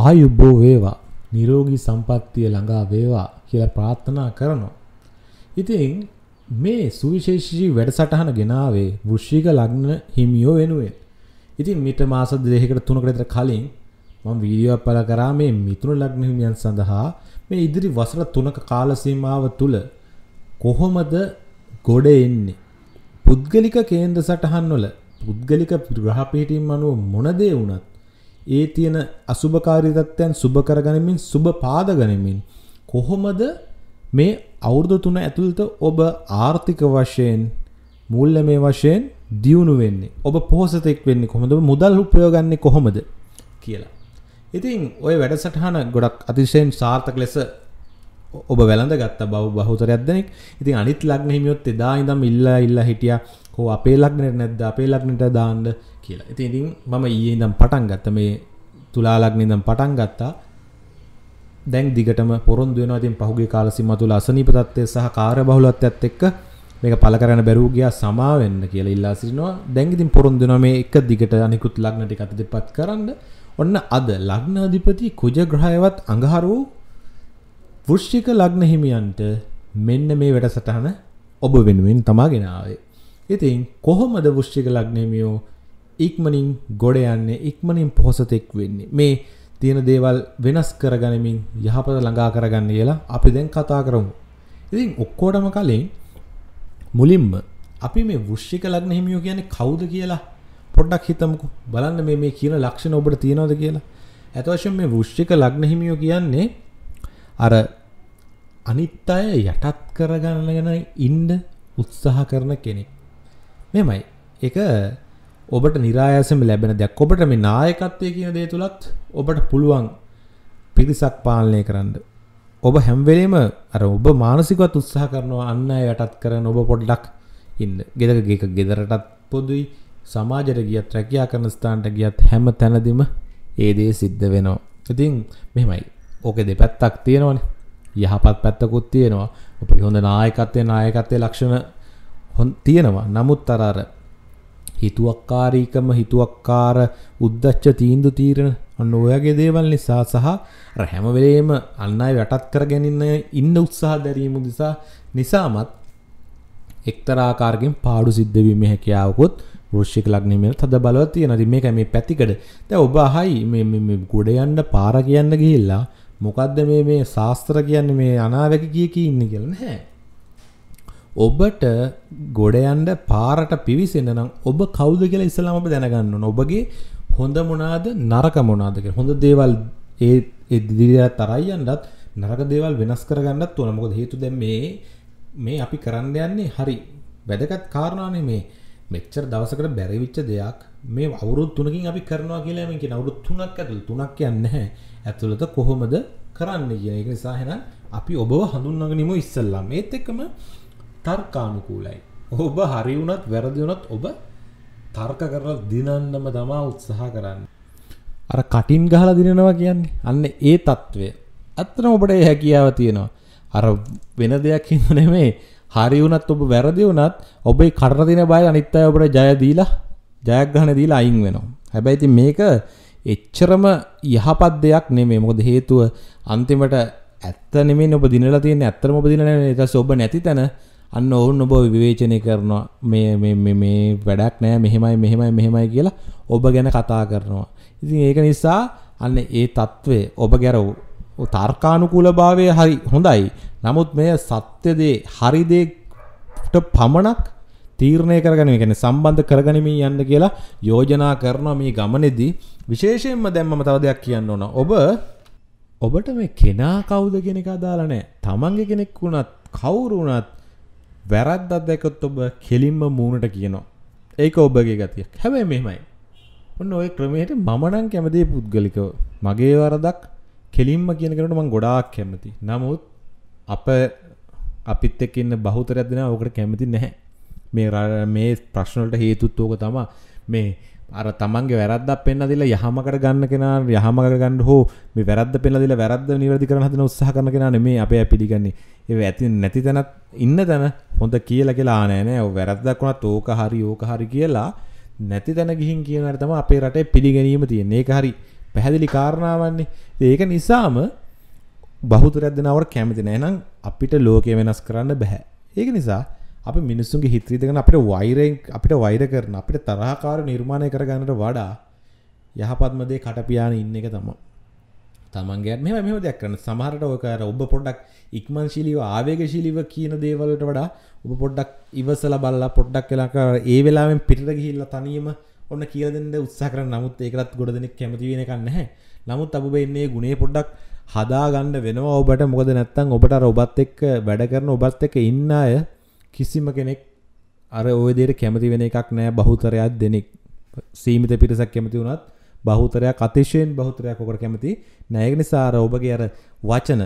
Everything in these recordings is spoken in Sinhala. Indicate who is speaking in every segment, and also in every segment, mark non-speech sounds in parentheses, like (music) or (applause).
Speaker 1: ආයුබෝ වේවා නිරෝගී සම්පත්තිය ළඟා වේවා කියලා ප්‍රාර්ථනා කරනවා. ඉතින් මේ සුවිශේෂී වැඩසටහන ගෙනාවේ වෘශ්චික ලග්න හිමියෝ වෙනුවෙන්. ඉතින් මිට මාස දෙකකට තුනකට විතර කලින් මම වීඩියෝ අපල කරා මේ මිතුන ලග්න හිමියන් සඳහා මේ ඉදිරි වසර 3ක කාල සීමාව තුල කොහොමද ගොඩ එන්නේ? පුද්ගලික කේන්ද්‍ර සටහන් වල පුද්ගලික ග්‍රහ පිටීම් අනුව මොන දේ වුණත් ඒ තියෙන අසුභකාරී තත්ත්වයන් සුබ කරගනිමින් සුබ පාද ගනිමින් කොහොමද මේ අවුරුදු තුන ඇතුළත ඔබ ආර්ථික වශයෙන් මූල්‍යමය වශයෙන් දියුණු වෙන්නේ ඔබ පොහොසතෙක් වෙන්නේ කොහොමද මුදල් උපයෝගන්නේ කොහොමද කියලා. ඉතින් ඔය වැඩසටහන ගොඩක් අතිශයෙන් සාර්ථක ලෙස ඔබ වැළඳ ගත්ත බව බහුතරයක් දෙනෙක්. ඉතින් අනිත් ලග්න හිමියොත් එදා ඉඳන් ඉල්ලා ඉල්ලා හිටියා. කොහො අපේ ලග්නෙට නැද්ද අපේ ලග්නෙට දාන්න කියලා ඉතින් ඉතින් මම ඊයේ ඉඳන් පටන් ගත්ත මේ තුලා ලග්නේ ඉඳන් පටන් ගත්තා දැන් දිගටම පොරොන්දු වෙනවා ඉතින් පහුගිය කාල සීමා තුල අසනීප තත්ත්වය සහ කාර්යබහුලත්වයත් එක්ක මේක පළ කරන්න බැරුව ගියා සමා වෙන්න කියලා ඉල්ලා සිටිනවා දැන් ඉතින් පොරොන්දු වෙනවා මේ එක දිගට අනිකුත් ලග්න ටික අතදිපත් කරන්න ඔන්න අද ලග්න අධිපති කුජ ග්‍රහයවත් අඟහරු වෘශ්චික ලග්න හිමියන්ට මෙන්න මේ වැඩසටහන ඔබ වෙනුවෙන් තමා ගෙනාවේ. ඉතින් කොහොමද වෘශ්චික ලග්න හිමියෝ ඉක්මනින් ගොඩ යන්නේ ඉක්මනින් පොහොසතෙක් වෙන්නේ මේ තියෙන දේවල් වෙනස් කරගනිමින් යහපත ළඟා කරගන්න කියලා අපි දැන් කතා කරමු. ඉතින් ඔක්කොටම කලින් මුලින්ම අපි මේ වෘශ්ෂික ලග්න හිමියෝ කියන්නේ කවුද කියලා පොඩ්ඩක් හිතමුකෝ. බලන්න මේ මේ කියන ලක්ෂණ ඔබට තියෙනවද කියලා. ඇත්ත වශයෙන්ම මේ වෘශ්ෂික ලග්න හිමියෝ කියන්නේ අර අනිත් අය යටත් කරගන්නගෙන ඉන්න උත්සාහ කරන කෙනෙක්. මෙමය. ඒක ඔබට નિરાයසෙම ලැබෙන දෙයක්. ඔබට මේ නායකත්වය කියන දේ තුලත් ඔබට පුළුවන් පිරිසක් පාලනය කරන්න. ඔබ හැම වෙලේම අර ඔබ මානසිකවත් උත්සාහ කරනවා අන් අය යටත් කරන ඔබ පොඩ්ඩක් ඉන්න. ගෙදර ගේක ගෙදරටත් පොදුයි සමාජයට ගියත් රැකියා කරන ස්ථානට ගියත් හැම තැනදීම ඒ දේ සිද්ධ වෙනවා. ඉතින් මෙහෙමයි. ඕකේ දෙපැත්තක් තියෙනවනේ. යහපත් පැත්තකුත් තියෙනවා. අපි හොඳ නායකත්වයේ නායකත්වයේ ලක්ෂණ තියෙනවා. නමුත් අර අර හිතුවක්කාරීකම හිතුවක්කාර උද්දච්ච තීන්දු තීරණ ඔන්න ඔයගේ දේවල් නිසා සහ අර හැම වෙලේම අන්න අය යටත් කර ගැනීම ඉන්න උත්සාහ දැරීම නිසා නිසාමත් එක්තරාකාරකින් පාඩු සිද්ධ වීමේ හැකියාවකුත් වෘෂ්‍යක ලග්නෙමෙල් තද බලවත් තියෙනවා. ඉතින් මේක මේ පැතිකඩ. දැන් ඔබ අහයි මේ මේ ගොඩ යන්න පාර කියන්න ගිහිල්ලා මොකද්ද මේ මේ ශාස්ත්‍ර කියන්නේ මේ අනාවැකි කිය කී ඉන්නේ කියලා නෑ. ඔබට ගොඩයන්ට පාරට පිවිසෙන්න්නම් ඔබ කෞද කියල ඉස්සලාම දැනගන්න ඔබගේ හොඳ මොනාද නරක මොනාදක හොඳ දේවල් ඒ එදිරිය තරයියන්ටත් නරක දේවල් වෙනස් කරගන්නත් වන මොකද හේතු දැ මේ මේ අපි කරන්න යන්නේ හරි වැදගත් කාරණානේ මේ මෙච්චර දවසකට බැරිවිච්ච දෙයක් මේ අවුරුත් තුනකින් අපි කරනවා කියලාම කියෙන අවුරුත් තුනක් ඇතුළ තුනක් යන්න ඇතුළත කොහොමද කරන්න කියන එක නිසාහෙන අපි ඔබව හඳුන්නගෙනම ඉස්සල්ලා ඒත් එක්කම තර්කානුකූලයි. ඔබ හරි වුණත් වැරදි වුණත් ඔබ තර්ක කරලා දිනන්නම තමා උත්සාහ කරන්න. අර කටින් ගහලා දිනනවා කියන්නේ අන්න ඒ తත්වය. අත්‍තරම ඔබට ඒ හැකියාව තියෙනවා. අර වෙන දෙයක් හින්දා නෙමෙයි. හරි වුණත් ඔබ වැරදි වුණත් ඔබේ කටට දින බය අනිත් අය ඔබට ජය දීලා ජයග්‍රහණ දීලා අයින් වෙනවා. හැබැයි ඉතින් මේක එච්චරම යහපත් දෙයක් නෙමෙයි. මොකද හේතුව අන්තිමට ඇත්ත නෙමෙයි ඔබ දිනලා තියෙන්නේ. ඇත්තම ඔබ දිනලා නැහැ. ඊට පස්සේ ඔබ නැති තැන අන්න ඔවුන් ඔබ විවේචනය කරනවා මේ මේ වැඩක් නෑ මෙහෙමයි මෙහෙමයි මෙහෙමයි කියලා ඔබ ගැන කතා කරනවා. ඉතින් ඒක නිසා අන්න ඒ తත්වය ඔබ ගැරව තර්කානුකූල භාවය හරි හොඳයි. නමුත් මේ සත්‍ය දේ හරි දේට පමණක් තීරණය කරගන්න මේ කියන්නේ සම්බන්ධ කරගනිමින් යන්න කියලා යෝජනා කරනවා මේ ගමනේදී විශේෂයෙන්ම දැන් මම තව දෙයක් කියන්න ඕන. ඔබ ඔබට මේ කෙනා කවුද කියන එක අදාළ නැහැ. තමන්ගේ කෙනෙක් වුණත් කවුරු වුණත් වැරද්දත් දැකොත් ඔබ කෙලින්ම මූුණට කියනවා ඒක ඔබගේ ගතියක් හැබැයි මෙමයි ඔන්න ඔය ක්‍රමයට මමනං කැමදේ පුද්ගලිකව මගේ වරදක් කෙලින්ම කියනකට මං ගොඩාක් කැමති නමුත් අප අපිත් එක් ඉන්න බහුතරයක් දෙෙන ඕකට කැමති නැහැ මේ මේ ප්‍රශ්නලට හේතුත් ඕක තමා මේ අර තමන්ගේ වැරද්දක් පෙන්න්න දිලා යහමකට ගන්න කෙනා යහමකට ගන්න හෝ මේ වැරද්ද පෙන්ලා දිලා වැරද්ද නිවැරදි කරන්න හදන උත්සාහ කරන කෙනා නෙමේ අපි පිළිගන්නේ. ඒ ඇති නැති තැනත් ඉන්න තැන හොඳ කියලා කියලා ආනෑ නෑ. ඔය වැරද්දක් වුණත් ඕක හරි ඕක හරි කියලා නැති තැන ගිහින් කියන අර තමයි අපේ රටේ පිළිගැනීම තියෙන්නේ. ඒක හරි පැහැදිලි කාරණාවන්නේ. ඒක නිසාම බහුතරයක් දෙනවට කැමති නෑ. එහෙනම් අපිට ලෝකය වෙනස් කරන්න බෑ. ඒක නිසා අප මිනිස්සුන්ගේ හිත්‍රීදගෙන අපට වෛරෙන් අපිට වෛර කරන අපිට තරහාකාර නිර්මාණය කරගන්නට වඩා යහපත්මදේ කටපියාන ඉන්න එක තම තමන්ගේ මෙම මෙම දෙයක් කරන සමහරට ඕකර ඔබ පොඩ්ඩක් ඉක්මන් ශිලිව ආවේගශිලිව කියන දේවලට වඩා ඔබ පොඩ්ඩක් ඉවසල බල්ලා පොඩ්ඩක් කලාක ඒ වෙලාවෙන් පිට ගිහිල්ල තනියම ඔන්න කියදෙන්ට උත්සා කර නමුත් ඒකරත් ගොඩ දෙනෙක් කැමතිවෙන කන්නහැ නමුත් අපබ එන්නේ ගුණේ පොඩ්ඩක් හදාගන්න වෙනවා ඔබට මොකද නැත්තං ඔබට රොබත් එක්ක වැඩ කරන ඔබත් එක ඉන්න අය කිසිම කෙනෙක් අර ඔයදයට කැමති වෙන එකක් නෑ බහුතරයක් දෙනෙක් සීමිත පිරිසක් කැමති වුණත් බහුතරයක් අතිශයෙන් බහුතරයක් ඔකට කැමති නෑගෙන සාර ඔබගේ අර වචන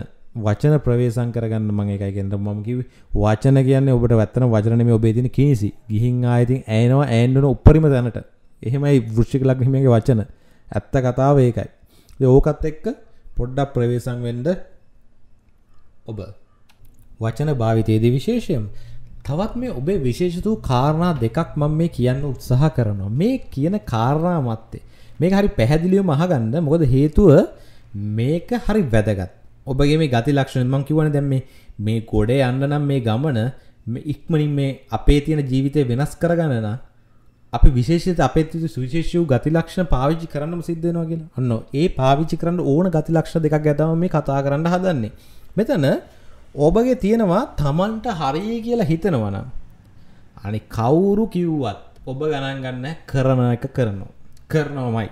Speaker 1: වචන ප්‍රවේශං කරගන්න මං එකයි කෙන්ට මමකිව වචන කියන්න ඔබට වැත්තන වචනම ඔබේ තින කිනිසි ගිහින් ආයතින් ඇනවා ඇන්ඩුන උපරිම දැනට එහෙමයි වෘෂ්ික ලක්හිමගේ වචන ඇත්ත කතාව ඒකයි ඕකත් එක්ක පොඩ්ඩක් ප්‍රවේශං වෙන්ඩ ඔබ වචන භාවිතයේදී විශේෂයම් තවත් මේ ඔබේ විශේෂතු කාරණා දෙකක් මම මේ කියන්න උත්සාහ කරනවා. මේ කියන කාරණා මැත්තේ මේක හරි පැහැදිලිව මහගන්න මොකද හේතුව මේක හරි වැදගත්. ඔබගේ මේ ගති ලක්ෂණ මම කියවනේ දැන් මේ මේ ගොඩේ යන්න නම් මේ ගමන ඉක්මනින් මේ අපේ තියෙන ජීවිතය වෙනස් කරගන්න නම් අපි විශේෂිත අපේ සුවිශේෂ වූ ගති ලක්ෂණ පාවිච්චි කරන්නම සිද්ධ වෙනවා කියලා. අන්න ඒ පාවිච්චි කරන්න ඕන ගති ලක්ෂණ දෙකක් ගැතම මේ කතා කරන්න හදන්නේ. මෙතන ඔබගේ තියෙනවා තමන්ට හරිය කියලා හිතනවන අනි කවුරු කිව්වත් ඔබ ගණන් ගන්න කරන එක කරනවා කරනවමයි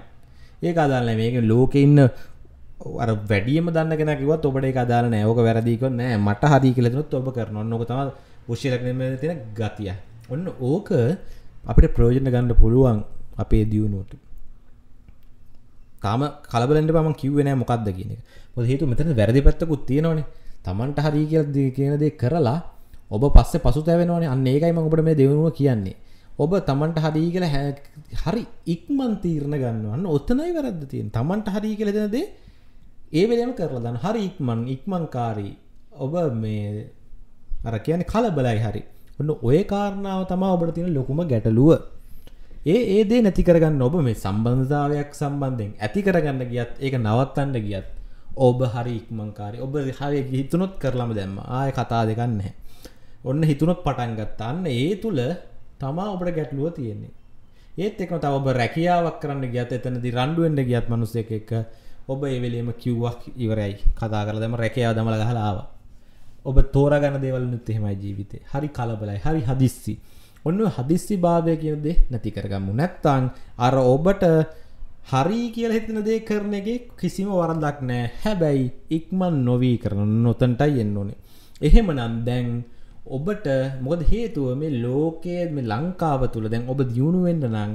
Speaker 1: ඒ අදාලන මේක ලෝක ඉන්න වැඩියම දන්න කෙන කිවත් ඔබට අදාලන ඕක වැරදික නෑ මට හදි කලතුත් ඔබ කරන නොක තම පුෂ්ලක්නම තින ගතිය ඔන්න ඕක අපිට ප්‍රෝජන ගණ්ඩ පුළුවන් අපේ දියුණුවට තම කලබලට පම කිව්වෙන මොකක්ද කියන එක හේතු මෙතන වැරදි පත්තකුත් තියෙනවනේ තමන්ට හරි කියල් කියන දෙ කරලා ඔබ පස්ස පසු තැවෙනවාන අන්න ඒකයිම ඔබට මේ දෙවුණුව කියන්නේ ඔබ තමන්ට හරි කියල හැ හරි ඉක්මන් තීරණ ගන්නවන්න ඔත්තනයි වැරද්ද තියෙන් තමන්ට හරි කියල දෙන දේ ඒ වෙලම කරලා දන්න හරි ඉක්මන් ඉක්මංකාරී ඔබ මේ අර කියන කලබලයි හරි ඔන්න ඔය කාරණාව තමා ඔබට තියෙන ලොකුම ගැටලුව ඒ ඒදේ නැති කරගන්න ඔබ මේ සම්බන්ධතාවයක් සම්බන්ධයෙන් ඇති කරගන්න ගියත් ඒක නවත්තන්න ගියත් ඔබ හරි ඉක්මංකාරි ඔබ හරි හිතුනොත් කරලම දැම්ම ආය කතා දෙකන්න ඔන්න හිතුනොත් පටන් ගත්තන්න ඒ තුළ තමා ඔබට ගැටලුව තියෙන්නේ ඒත් එක තව ඔබ රැකියාවක් කරන්න ගියත් එතනදි රණ්ඩුවෙන්ට ගියත් මනුස්ස එක ඔබ එවෙලේම කිව්වක් ඉවරයි කතා කර දෙම රැකයා දමල ගහලාව ඔබ තෝරගන්න දේවලනුත් එහෙමයි ජීවිතේ හරි කලබලයි හරි හදිස්සි ඔන්න හදිස්සි භාවය කියදේ නැති කරගම්මු නැත්තන් අර ඔබට හරි කියල හිතන දේ කරන එක කිසිම වරදක් නෑ හැබැයි ඉක්මන් නොවී කරන නොතන්ටයි එන්න ඕනේ. එහෙම නම් දැන් ඔබට මොකද හේතුව මේ ලෝකයේ මේ ලංකාව තුළ දැන් ඔබ දියුණුවෙන්ට නං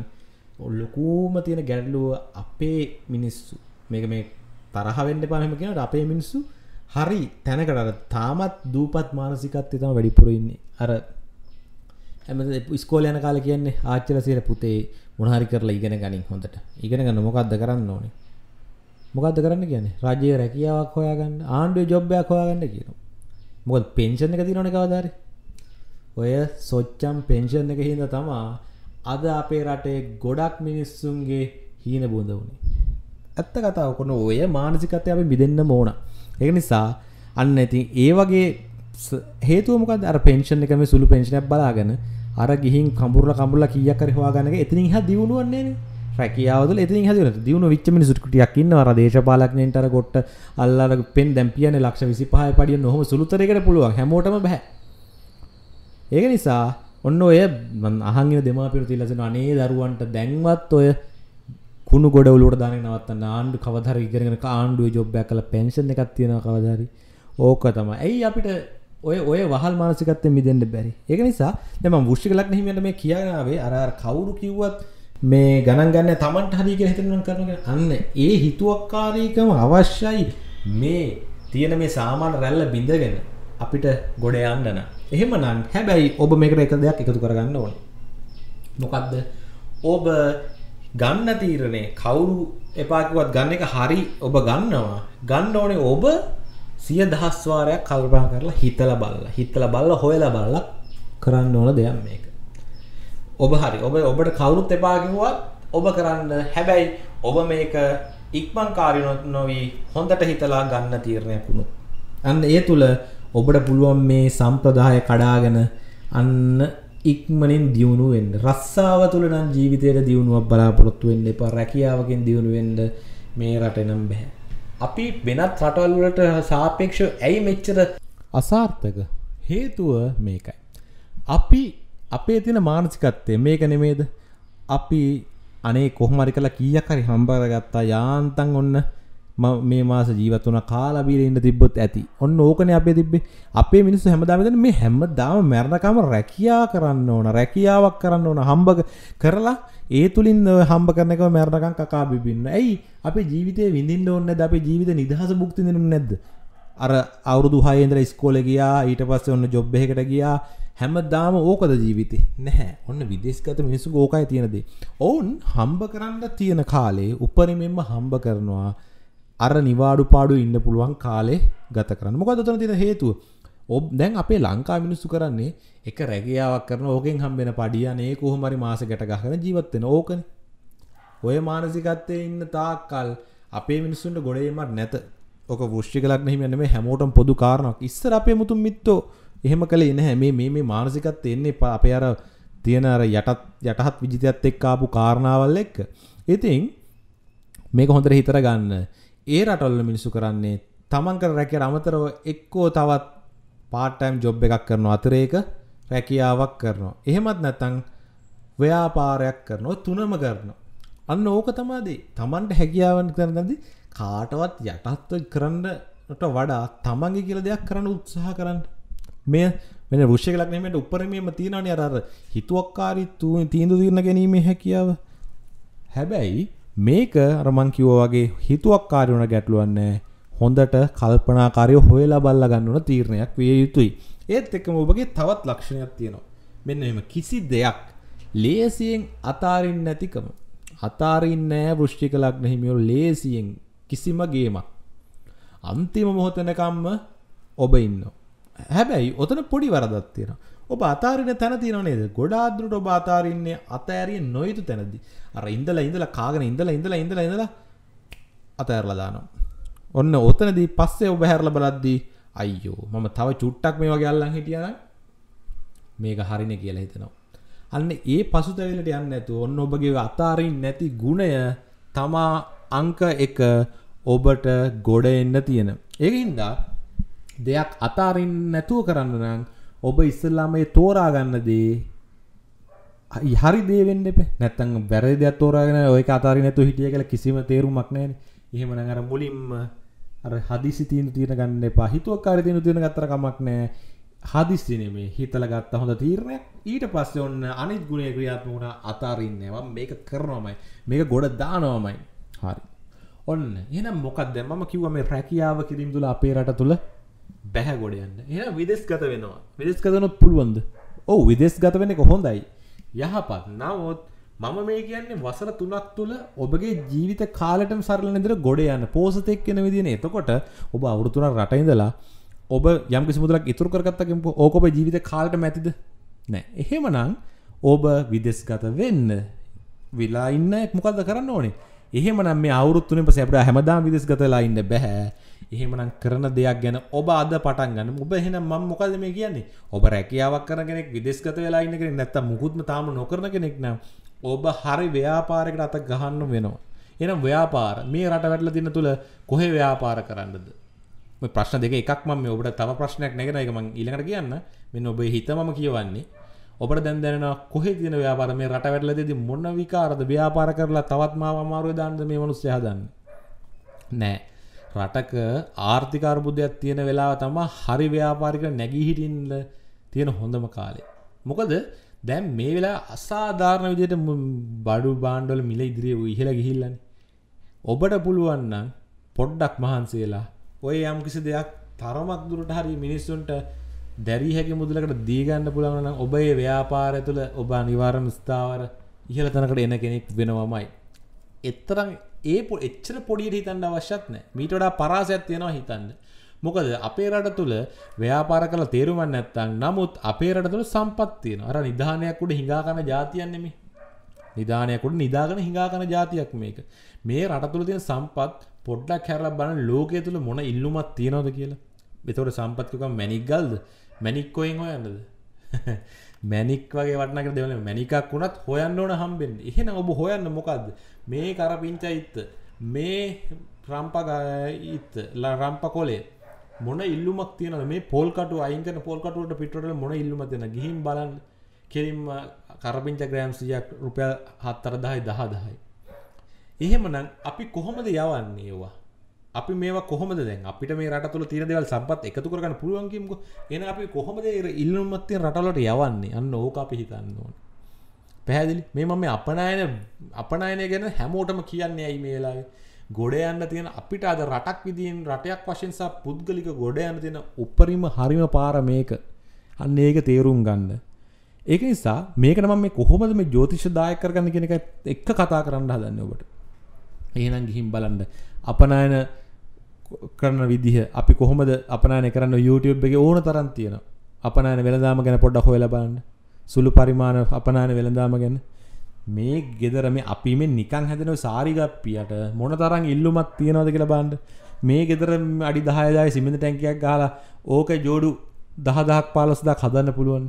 Speaker 1: ඔල්ලොකූම තියෙන ගැඩලුව අපේ මිනිස්සු මේක මේ තරහවෙන්න පහම කියෙනට අපේ මිනිස්සු හරි තැනකට තාමත් දූපත් මානසිකත් තම වැඩිපුරඉන්නේ අර ඇම ස්කෝලයන කාල කියන්නේ ආච්චලසිර පුතේ මොනහරි කරලා ඉගෙන ගනින් හොඳට ඉගෙන ගන්න මොකක්ද කරන්න ඕනේ මොකක්ද කරන්න කියන්නේ රාජ්‍ය රැකියාවක් හොයාගන්න ආණ්ඩුවේ ජොබ් එකක් හොයාගන්න කියනවා මොකද පෙන්ෂන් එක තියෙනවනේ කවදාද ඔය සොච්චම් පෙන්ෂන් එක හින්දා තමා අද අපේ රටේ ගොඩක් මිනිස්සුන්ගේ හීන බොඳ වුණේ ඇත්ත කතාව කොන ඔය මානසිකත්ය අපි බිදන්න මෝන ඒ නිසා අන්න ඇති ඒ වගේ හේතුවමකද අර පෙන්ෂන් එකම සුළු පෙන්ශනයක් බලාගෙන අර ගිහින් කඹුරල කඹුරලා කීයක් හරි හොයාගන්න එක එතනින් එහා දියුණුවක් නෑනේ රැකියාවල එතින් හැදිර දියුණු විච්ච මිනිසුට කුටියක් ඉන්නවා අර දේශපාලකයන්ට අර ගොට්ට අල්ලලා පෙන් දැන් පියන්නේ ලක්ෂ 25 පඩිය නොහොම සුළුතරයකට පුළුවන් හැමෝටම බෑ ඒක නිසා ඔන්න ඔය අහන් ඉන දෙමාපියෝ තියලා තිනවා අනේ දරුවන්ට දැන්වත් ඔය කුණු ගොඩ වලට දාන නවත්තන්න ආණ්ඩු කවදාහරි ඉගෙනගෙන ආණ්ඩුවේ ජොබ් එකක් කරලා පෙන්ෂන් එකක් තියනවා කවදාහරි ඕක තමයි. ඇයි අපිට ඔය ඔය වහල් මානසිකත්තය මිදෙන්ට බැරි ඒක නිසා දෙම වෘෂ්ි කලක් හිමට මේ කියනාවේ අර කවුරු කිව්වත් මේ ගණන් ගන්න තමන්ට හරික හිතනම් කරන අන්න ඒ හිතුවක්කාරීකම අවශ්‍යයි මේ තියෙන මේ සාමාන රැල්ල බිඳගෙන අපිට ගොඩ යන්නන එහෙම නම් හැබැයි ඔබ මේකට එක දෙයක් එකතු කරගන්න ඕන මොකක්ද ඔබ ගන්න තීරණය කවුරු එපාකිවත් ගන්න එක හරි ඔබ ගන්නවා ගන්න ඕනේ ඔබ සිය දහස්වාරයක් කල්පනා කරලා හිතල බල්ල හිතල බල්ල හොයල බල්ල කරන්න ඕන දෙයක් මේක ඔබ හරි ඔබ ඔබට කවුරුත් එපාකිවත් ඔබ කරන්න හැබැයි ඔබ මේක ඉක්මං කාරිනොත් නොවී හොඳට හිතලා ගන්න තීරණයක් වුණු අන්න ඒ තුළ ඔබට පුළුවන් මේ සම්ප්‍රදාය කඩාගෙන අන්න ඉක්මනින් දියුණු වෙන්න රස්සාාව තුළ නම් ජීවිතයට දියුණුවක් බලාපොරොත්තු වෙන්න එපා රැකියාවකින් දියුණු වෙන්න මේ රටනම් බැහැ අපි වෙනත් රටල්වලට සාපේක්ෂ ඇයි මෙච්චර අසාර්ථක හේතුව මේකයි. අපි අපේ තින මානසිකත්තේ මේක නෙමේද අපි අනේ කොහමරි කලා කියක් හරි හම්බර ගත්තා යාන්තන් ඔන්න මේ මාස ජීවතුන කාලාබීරන්න තිබ්බොත් ඇති ඔන්න ඕකන අපේ තිබේ අපේ මිනිස්සු හැමදාමදන මේ හැම දාම මැරණකම රැකයා කරන්න ඕන රැකියාවක් කරන්න ඕන හම්බග කරලා ඒ තුළින් හම්බ කරනක මැරණකං කකා බිබින්න ඇයි අප ජීවිතය විඳින්න ඕන්න අප ජීවිත නිදහස බුක්තිදිනු නැද්ද අර අවුරුදු හයේන්ද්‍ර ස්කෝල ගියා ඊට පස්සේ ඔන්න ජොබ් එකට ගියා හැම දාම ඕකද ජීවිතේ නැහැ ඔන්න විදේශගත මිනිස්සු ඕකයි තියෙනද ඔවුන් හම්බ කරන්න තියෙන කාලේ උපරිමෙන්ම හම්බ කරනවා අර නිවාඩු පාඩු ඉන්න පුළුවන් කාලේ ගත කරන්න මොකද තන තියෙන හේතුව ඔබ දැන් අපේ ලංකා මිනිස්සු කරන්නේ එක රැකියාවක් කරන ඕකෙන් හම්බෙන පඩියනේ කොහොමරි මාස ගැට ගහගෙන ජීවත් වෙන ඕකනේ. ඔය මානසිකත්වයේ ඉන්න තාක්කල් අපේ මිනිස්සුන්ට ගොඩේමක් නැත. ඔක වෘශ්චික ලග්න හිමියන් නෙමෙයි හැමෝටම පොදු කාරණාවක්. ඉස්සර අපේ මුතුන් මිත්තෝ එහෙම කළේ නැහැ. මේ මේ මේ මානසිකත්වය එන්නේ අපේ අර තියෙන අර යටත් යටහත් විජිතයත් එක්ක ආපු කාරණාවල් එක්ක. ඉතින් මේක හොඳට හිතර ගන්න. ඒ රටවල මිනිස්සු කරන්නේ තමන් කර රැකියාව අමතරව එක්කෝ තවත් පාටටයිම් ජොබ් එකක් කරන අතරේක රැකියාවක් කරනවා. එහෙමත් නැතන් ව්‍යාපාරයක් කරනවා තුනම කරන. අන්න ඕක තමාදේ තමන්ට හැකියාවන් කරනදදි කාටවත් යටත්ව කරන්නට වඩා තමන්ගේ කියල දෙයක් කරන්න උත්සාහ කරන්න. මේ මෙ රුෂ්‍යකලක්නීමට උපරමීම තිීනනි අරර හිතුවක්කාරි තුූ තීන්දු තිීරණ ගැනීම හැකියාව. හැබැයි මේක අරමංකිවෝ වගේ හිතුවක්කාරි වුණ ගැටලුවන්නේ හොඳට කල්පනාකාරය හොයලා බල්ලා ගන්නවන තීරණයක් විය යුතුයි. ඒත් එක්කම ඔබගේ තවත් ලක්ෂණයක් තියෙනවා. මෙන්න මෙම කිසි දෙයක් ලේසියෙන් අතාරින්න නැතිකම. අතාරින්න නෑ වෘෂ්ටික ලග්න හිමියෝ ලේසියෙන් කිසිම ගේමක්. අන්තිම මොහොතනකම්ම ඔබ ඉන්නවා. හැබැයි ඔතන පොඩි වරදක් තියෙනවා. ඔබ අතාරින තැන තියෙනව නේද? ගොඩාක්දුරට ඔබ අතාරින්නේ අතෑරිය නොයුතු තැනදී. අර ඉඳලා ඉඳලා කාගෙන ඉඳලා ඉඳලා ඉඳලා ඉඳලා අතෑරලා දානවා. ඔන්න ඔතනදී පස්සේ ඔබ හැරලා බලද්දී අයියෝ මම තව චුට්ටක් මේ වගේ අල්ලන් හිටියා මේක හරිනේ කියලා හිතනවා. අන්න ඒ පසුතැවිල්ලට යන්නේ නැතුව ඔන්න ඔබගේ අතාරින් නැති ගුණය තමා අංක 1 ඔබට ගොඩ එන්න තියෙන. ඒකින්ද දෙයක් අතාරින් නැතුව කරන්න නම් ඔබ ඉස්සෙල්ලාම ඒ තෝරා ගන්න දේ හරි දේවෙන්න එප නැත්තං බැරදයක් තෝරගෙන ඔය අතාරි නැතු හිටිය කියල කිසිම තේරුමක් නෑන එහෙමන අර මුලින්ම අර හදිසි තිීන තියෙන ගන්න එපා හිතුවක්කාර තියන තියෙන ගත්තර කමක් නෑ හදිස්තිනේ හිතල ගත්ත හොඳ තීරණය ඊට පස්ස ඔන්න අනිත් ගුණේ ක්‍රියාත්ම වුණ අතාරන්නවා මේක කරනවාමයි මේක ගොඩ දානවාමයි හරි ඔන්න එනම් මොකක්ද මම කිව මේ රැකියාව කිරීම් තුළ අපේ රට තුළ බැහැ ගොඩ යන්න එ විදෙස්ගත වෙනවා විදෙස්ගතන පුළුවන්ද ඕ විදෙස් ගත වෙනෙ කොහොඳයි යහපත් නමුත් මම මේ කියන්නේ වසර තුනක් තුළ ඔබගේ ජීවිත කාලටම සරල නිදර ගොඩ යන්න පෝසතෙක් කෙන විදින එතකොට ඔබ අවුරුතුන රටයිඳලා ඔබ යම් මුදලක් ඉතුර කරගත්තකින් ඕක ඔබ ජීවිත කාලට මැතිද නෑ එහෙමනං ඔබ විදෙස්ගත වෙන්න වෙලා ඉන්න මොකක්ද කරන්න ඕනේ එහෙමනම් මේ අවුරුත්තුන පස අපට හැමදා විදෙස්ගතලා ඉන්න බැහැ එහෙමනම් කරන දෙයක් ගැන ඔබ අද පටන් ගන්න ඔබ එහෙනම් මම මොකද මේ කියන්නේ ඔබ රැකියාවක් කරන කෙනෙක් විදෙස්ගත වෙලා ඉන්න කෙනෙක් නැත්තම් මුකුත්ම තාම නොකරන කෙනෙක් නම් ඔබ හරි ව්‍යාපාරයකට අත ගහන්න වෙනවා. එනම් ව්‍යාපාර මේ රට වැටලා දින තුල කොහේ ව්‍යාපාර කරන්නද? මේ ප්‍රශ්න දෙක එකක් මම මේ ඔබට තව ප්‍රශ්නයක් නැගෙන එක මම ඊළඟට කියන්න. මෙන්න ඔබේ හිත මම කියවන්නේ. ඔබට දැන් දැනෙනවා කොහේ තියෙන ව්‍යාපාර මේ රට වැටලා දෙදී මොන විකාරද ව්‍යාපාර කරලා තවත් මාව අමාරුවේ දාන්නද මේ මිනිස්සු හදන්නේ? නෑ. රටක ආර්ථික අර්බුදයක් තියෙන වෙලාව තමයි හරි ව්‍යාපාරික නැගී හිටින්න තියෙන හොඳම කාලේ. මොකද දැන් මේ වෙලා අසාධාරණ විදියට බඩු බාණ්ඩවල මිල ඉදිරියේ ඉහළ ගිහිල්ලානේ. ඔබට පුළුවන් නම් පොඩ්ඩක් මහන්සි වෙලා ඔය යම් කිසි දෙයක් තරමක් දුරට හරි මිනිස්සුන්ට දැරිය හැකි මුදලකට දී ගන්න පුළුවන් නම් ඔබේ ව්‍යාපාරය තුළ ඔබ අනිවාර්යම ස්ථාවර ඉහළ තැනකට එන කෙනෙක් වෙනවමයි. එතරම් ඒ එච්චර පොඩියට හිතන්න අවශ්‍යත් නැහැ. මීට වඩා පරාසයක් තියෙනවා හිතන්න. මොකද අපේ රට තුළ ව්‍යාපාර කළ තේරුමන් නැත්තං නමුත් අපේ රට තුළ සම්පත්තියන අර නිධානයක්කුට හිඟාකන ජාතියන්නෙමි නිධානයකුට නිදාගන හිඟාකන ජාතියක් මේක මේ රට තුළ තියෙන සම්පත් පොඩ්ඩක් හැරල බන ලෝකය තුළ මොන ඉල්ලුමත් තියෙනවද කියලා එතවට සම්පත්කම් මැනික්ගල්ද මැනික්කොයින් හොයන්නද (laughs) මැනික් වගේ වටනක දෙවන මැනිකක් වුණත් හොයන්න ඕන හම්බෙන් එහෙන ඔබ හොයන්න මොකක්ද මේ කරපිංචයිත්ත මේ රම්පගයිත් රම්ප කොලේ මොන ඉල්ලුමක් තියන මේ පොල්කටු අයින්තන පොල්කටුවට පිටට මොන ඉල්ලුම තින ගිහිම් බලන් කෙරින්ම කරපිංච ග්‍රෑම් සියක් රුපියල් හත්තර දහයි දහ දහයි. එහෙමනම් අපි කොහොමද යවන්නේ ඒවා අපි මේ කොහොමද දැන් අපිට මේ රට තුළ තිර දෙවල් සම්පත් එකතු කරගන්න පුළුවන්කිමක එන අපි කොහොමද ඉල්ලුමත්තිය රටලට යවන්නේ අන්න ඕක අපි හිතන්න ඕන පැහැදිලි මේ මම අපනායන අපනායනය ගැන හැමෝටම කියන්නේ ඇයි මේලාගේ ගොඩ යන්න තියෙන අපිට අද රටක් විදියෙන් රටයක් වශයෙන්සා පුද්ගලික ගොඩ යන්න තියෙන උපරිම හරිම පාර මේක අන්න ඒක තේරුම් ගන්න ඒක නිසා මේකට මම මේ කොහොමද මේ ජෝතිෂ දායක කරගන්න කියන එක එක්ක කතා කරන්න හදන්නේ ඔබට එහෙනම් ගිහින් බලන්න අපනායන කරන විදිහ අපි කොහොමද අපනායන කරන්න YouTube එකේ ඕන තරම් තියෙනවා අපනායන වෙළඳාම ගැන පොඩ්ඩක් හොයලා බලන්න සුළු පරිමාණ අපනායන වෙළඳාම ගැන මේ ගෙදර මේ අපි මේ නිකං හැදෙන සාරිගප්පියට මොන තරම් ඉල්ලුමක් තියෙනවද කියලා බලන්න මේ ගෙදර අඩි 10000 සිමෙන්ති ටැංකියක් ගහලා ඕක جوړු 10000ක් 15000ක් හදන්න පුළුවන්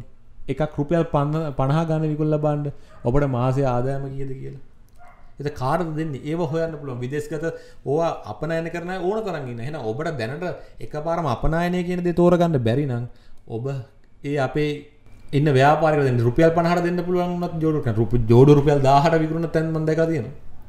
Speaker 1: එකක් රුපියල් 50 ගන්න විකුණලා බලන්න ඔබට මාසේ ආදායම කීයද කියලා එත කාරද දෙන්නේ ඒව හොයන්න පුළුවන් විදේශගත ඕවා අපනයන කරන ඕන තරගන්න හෙන ඔබට දැනට එක පාරම අපනායනය කියනද තෝරගන්න බැරිනම් ඔබ ඒ අපේ ඉන්න ව්‍යාපාරක රුපියල් පනහට දෙන්න පුළුවන්ත් ජෝඩුක රුප ජෝඩ රුපියල් දාහට විකරුණ තැන් බඳක තියෙන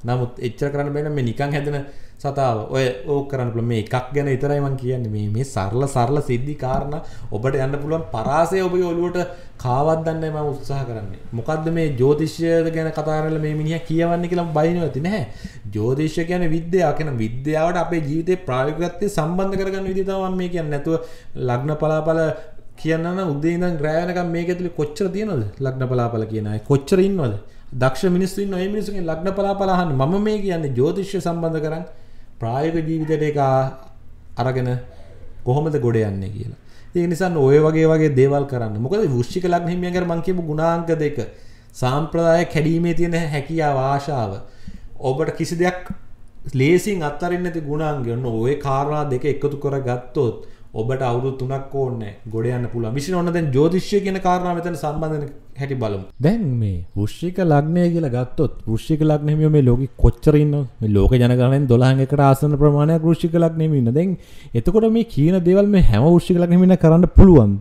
Speaker 1: නමුත් එච්චර කරන්න බෙන මේ නිකං හැදෙන සතාව ඔය ඕ කරන්න මේ එකක් ගැන ඉතරයිමන් කියන්න මේ මේ සරල සරල සිද්ධි කාරණ ඔබට යන්න පුළුවන් පරාසය ඔබගේ ඔලුවට කාවත් දන්න ම උත්සාහ කරන්නේ මොකක්ද මේ ජෝතිශ්‍යද ගැන කතාරල මේ මිනිහ කියවන්නේ කියලා බයින ඇති නැහැ ජෝතිශ්‍ය කියන විද්‍යා කියන විද්‍යාවට අපේ ජීවිතේ ප්‍රායෝගිකත්වයේ සම්බන්ධ කරගන්න විදිහ තමයි මේ කියන්නේ නැතුව ලග්න පලාපල කියන්න උදේද ග්‍රෑනක මේක ඇතුලි කොච්චර තියනද ලක්න පලාපල කියනයි කොච්චර ඉන්නවද දක්ෂ මිනිස්සු නොය මිනිසුන් ලක්න පලාපලාහන් ම මේ කියන්නේ ජෝතිශ්‍ය සම්බන්ධ කරන්න ප්‍රායක ජීවිතයට එක අරගෙන කොහොමද ගොඩ යන්නේ කියලා ඒ නිසා ඔය වගේ වගේ දේවල් කරන්න මොකද විශ්ික ලක්න හිමියන්ගේ මංකිපු ගුණාංක දෙක සාම්ප්‍රදාය කැඩීමේ තියෙන හැකියාව ආශාව ඔබට කිසි දෙයක් ලේසින් අත්තරින් නැති ගුණාංගයන්න ඔය කාරණා දෙක එකතු කර ගත්තොත් ඔබට අවුරු තුනක් ඕන්න ගොඩයන්න පුළ මිසි ඔන්න දැන් ජෝතිශ්‍ය කියන කාරණ මෙතන සම්බන්ධන හැටි බලම් දැන් මේ ෘෂ්ික ලක්නය කියලා ගත්තොත් ෘෂ්ික ලක්නමිය මේ ලෝක කොච්චරන්න ලෝක ජනගලෙන් දොලාහකට ආසන ප්‍රමාණයක් ෘෂ්ික ලක්නමන්න දැන් එතකොට මේ කියන දෙවල් මේ හැම ෘෂ්ික ලක්නමින කරන්න පුළුවන්ද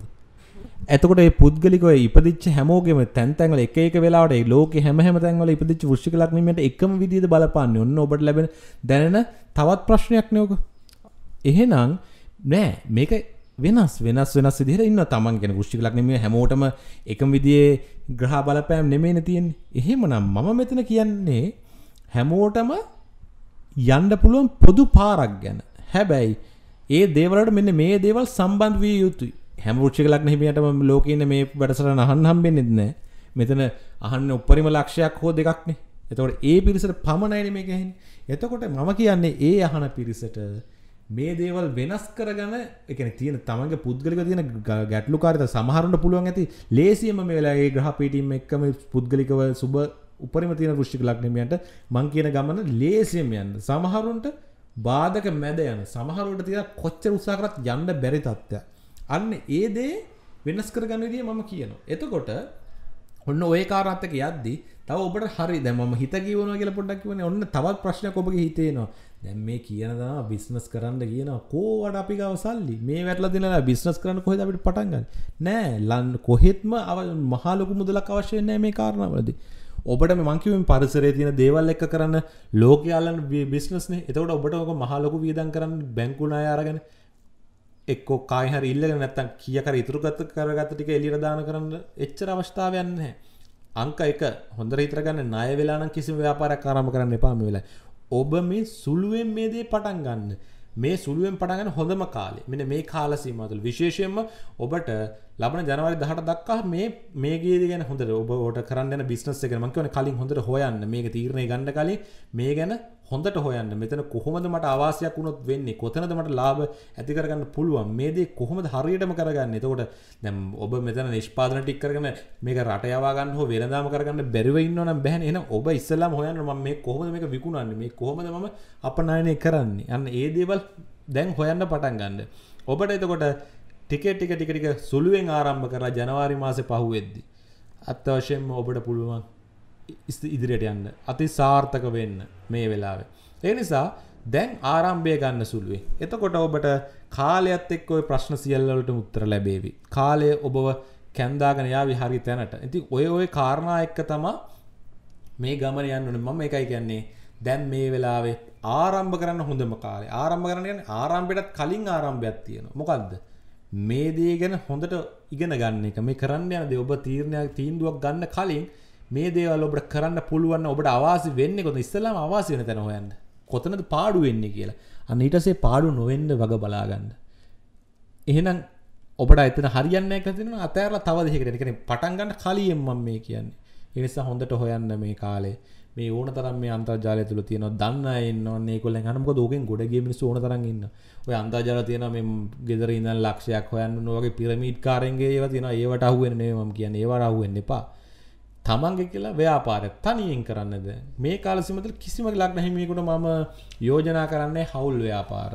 Speaker 1: එතකොට පුද්ගලික ඉපදිච් හැමෝගේම තැන්තැන්ල එක වෙලාට ලෝක හැම හැමතැන්වල ඉපදිච් ෘෂ්ික ලක්නීමට එකම විදිද බලපන්න ඔන්න ඔබට ලැබෙන දැනෙන තවත් ප්‍රශ්නයක් නයෝක එහෙනම් නෑ මේක වෙනස් වෙනස් වෙනස් විදිහට ඉන්න තමන් ගැන දෘෂ්ටි කලක් නෙමෙයි හැමෝටම එකම විදිහේ ග්‍රහ බලපෑම් නෙමෙයිනේ තියෙන්නේ එහෙමනම් මම මෙතන කියන්නේ හැමෝටම යන්න පුළුවන් පොදු පාරක් ගැන හැබැයි ඒ දේවලට මෙන්න මේ දේවල් සම්බන්ධ විය යුතුයි හැම ෘෂ්ටි කලක් නෙමෙයිටම ලෝකේ ඉන්න මේ වැඩසටහන අහන්න හම්බෙන්නේ නැහැ මෙතන අහන්න උපරිම ලක්ෂයක් හෝ දෙකක්නේ එතකොට ඒ පිරිසට පමණයිනේ මේක ඇහෙන්නේ එතකොට මම කියන්නේ ඒ අහන පිරිසට මේ දේවල් වෙනස් කරගන එකන තියෙන තමන්ගේ පුද්ගලික තියෙන ගැටලු කාරිත සමහරට පුළුවන් ඇති ලේසියම මේලාගේ ග්‍රහ පිටීම එක්කම පුද්ගලිකව සුබ උපරිම තියෙන ෘෂ්ටික ලක්නමයන්ට මං කියන ගමන ලේසියම යන්න සමහරුන්ට බාධක මැද යන සමහරුට තිය කොච්චර උසාකරත් යන්න බැරි තත්ත්ය අන්න ඒදේ වෙනස් කරගන්න විදිිය මම කියනවා එතකොට ඔන්න ඔය කාරත්තක යද්දී තව ඔබට හරි දැම හිත කියවන කියල පොඩක් වන ඔන්න තවත් ප්‍රශ්න ඔබගේ හිතේනවා දැම් මේ කියනවා බිස්නස් කරන්න කියන කෝවට අපි අවසල්ලි මේ වැටල දෙනලා බිස්නස් කරන්න කොහෙද අපිට පටන්ගන්න නෑ ලන් කොහෙත්ම අව මහලොකු මුදලක් අවශ්‍ය නෑ මේ කාරණාවලද ඔබට මංකිවෙන් පරිසරේ තියෙන දේවල් එක කරන්න ලෝකයාලන් බිස්නස්නේ එතකට ඔබට ඔක මහලොකු වියදන් කරන්න බැංකුණ අයාරගෙන එක්කෝ කායිහර ඉල්ලගෙන නැත්තන් කියකර ඉතුරගත්ත කරගත්ත ටික එලිරදාන කරන්න එච්චර අවස්ථාවයන්නේ අංක එක හොඳ හිතරගන්න ණය වෙලා නම් කිසිම ව්‍යාපාරයක් ආරම්භ කරන්න එපා මේ වෙලාවේ. ඔබ මේ සුළුවෙන් මේ දේ පටන් ගන්න. මේ සුළුවෙන් පටන් ගන්න හොඳම කාලේ. මෙන්න මේ කාල සීමාව තුළ විශේෂයෙන්ම ඔබට ලබන ජනවරි දහට දක්කා මේ මේගේ ගැන හොඳ ඔබට කරන්න බිස්නස් එක මංකවන කලින් හොඳට හොයන්න මේක තීරණය ගන්න කලින් මේ ගැන හොඳට හොයන්න මෙතන කොහොමද මට ආවාසයක් වුණොත් වෙන්නේ කොතනද මට ලාභ ඇති කරගන්න පුළුවන් මේ දේ කොහොමද හරියටම කරගන්න එතකොට දැන් ඔබ මෙතන නිෂ්පාදන ටික කරගෙන මේක රට යවා ගන්න හෝ වෙනදාම කරගන්න බැරිව ඉන්නවා නම් බැහැ එහෙනම් ඔබ ඉස්සෙල්ලාම හොයන්න මම මේ කොහොමද මේක විකුණන්නේ මේ කොහොමද මම අපනයනය කරන්නේ අන්න ඒ දේවල් දැන් හොයන්න පටන් ගන්න ඔබට එතකොට ටික ටික ටික ටික සුළුවෙන් ආරම්භ කරා ජනවාරි මාසේ පහුවෙද්දි. අත්වශයෙන්ම ඔබට පුළුවන් ඉදිරියට යන්න. අති සාර්ථක වෙන්න මේ වෙලාවේ. ඒ නිසා දැන් ආරම්භය ගන්න සුළුවේ. එතකොට ඔබට කාලයත් එක්ක ওই ප්‍රශ්න සියල්ලවලට උත්තර ලැබේවි. කාලය ඔබව කැන්දාගෙන යාවි හරි තැනට. ඉතින් ඔය ඔය කාරණා එක්ක තමයි මේ ගමන යන්න ඕනේ. මම ඒකයි කියන්නේ දැන් මේ වෙලාවේ ආරම්භ කරන්න හොඳම කාලේ. ආරම්භ කරන්න කියන්නේ ආරම්භයටත් කලින් ආරම්භයක් තියෙනවා. මොකද්ද? මේ දේ ගැන හොඳට ඉගෙන ගන්න එක මේ කරන්න යන දේ ඔබ තීරණයක් තීන්දුවක් ගන්න කලින් මේ දේවල් ඔබට කරන්න පුළුවන් ඔබට අවාසි වෙන්නේ කොහොමද ඉස්සලාම අවාසි වෙන තැන හොයන්න කොතනද පාඩු වෙන්නේ කියලා අන්න ඊටසේ පාඩු නොවෙන්න වග බලා ගන්න එහෙනම් ඔබට එතන හරියන්න ඇතින අතෑරලා තව දෙයකට ඒ කියන්නේ පටන් ගන්න කලින් මම මේ කියන්නේ ඒ නිසා හොඳට හොයන්න මේ කාලේ මේ ඕන තරම් මේ අන්තර්ජාලය තුළ තියෙනවා දන්න එන්න ඕනේ කොල්ලෙන් අහනකො දෝකෙන් ගොඩගේ මිනිස්සු ඕන තරම් ඉන්න. ඔය අන්තර්ජාලය තියෙනවා මේ ගෙදර ඉඳන් ලක්ෂයක් හොයන්න ඕන වගේ පිරමීඩ් කාරෙන්ගේ ඒවා තියෙනවා ඒවට අහු වෙන්නේ නෙවෙයි මම කියන්නේ ඒවට අහු වෙන්න එපා. තමන්ගේ කියලා ව්‍යාපාරය තනියෙන් කරන්නද මේ කාල සීමතල කිසිම ලග්න හිමියෙකුට මම යෝජනා කරන්නේ හවුල් ව්‍යාපාර.